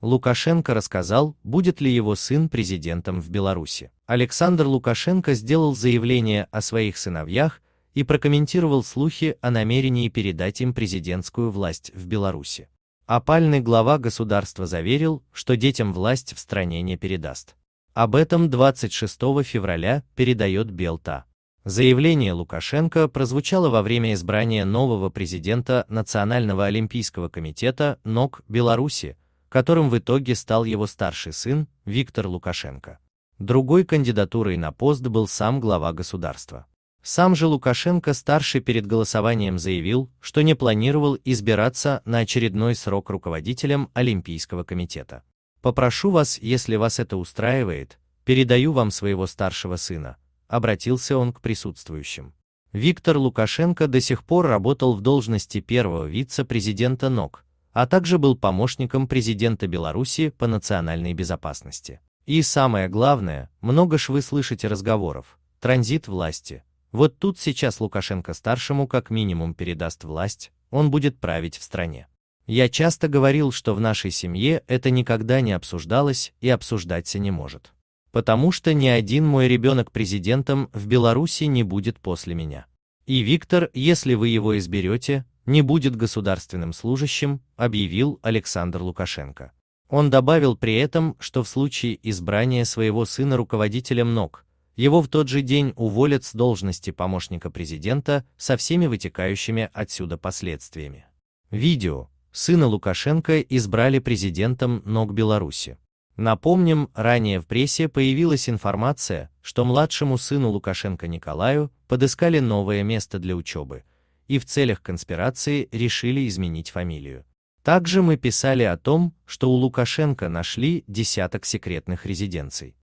Лукашенко рассказал, будет ли его сын президентом в Беларуси. Александр Лукашенко сделал заявление о своих сыновьях и прокомментировал слухи о намерении передать им президентскую власть в Беларуси. Опальный глава государства заверил, что детям власть в стране не передаст. Об этом 26 февраля передает Белта. Заявление Лукашенко прозвучало во время избрания нового президента Национального олимпийского комитета НОК Беларуси, которым в итоге стал его старший сын Виктор Лукашенко. Другой кандидатурой на пост был сам глава государства. Сам же Лукашенко-старший перед голосованием заявил, что не планировал избираться на очередной срок руководителем Олимпийского комитета. «Попрошу вас, если вас это устраивает, передаю вам своего старшего сына», обратился он к присутствующим. Виктор Лукашенко до сих пор работал в должности первого вице-президента НОК, а также был помощником президента Беларуси по национальной безопасности. И самое главное, много ж вы слышите разговоров, транзит власти. Вот тут сейчас Лукашенко-старшему как минимум передаст власть, он будет править в стране. Я часто говорил, что в нашей семье это никогда не обсуждалось и обсуждаться не может. Потому что ни один мой ребенок президентом в Беларуси не будет после меня. И Виктор, если вы его изберете, не будет государственным служащим, объявил Александр Лукашенко. Он добавил при этом, что в случае избрания своего сына руководителем НОК, его в тот же день уволят с должности помощника президента со всеми вытекающими отсюда последствиями. Видео. Сына Лукашенко избрали президентом НОК Беларуси. Напомним, ранее в прессе появилась информация, что младшему сыну Лукашенко Николаю подыскали новое место для учебы, и в целях конспирации решили изменить фамилию. Также мы писали о том, что у Лукашенко нашли десяток секретных резиденций.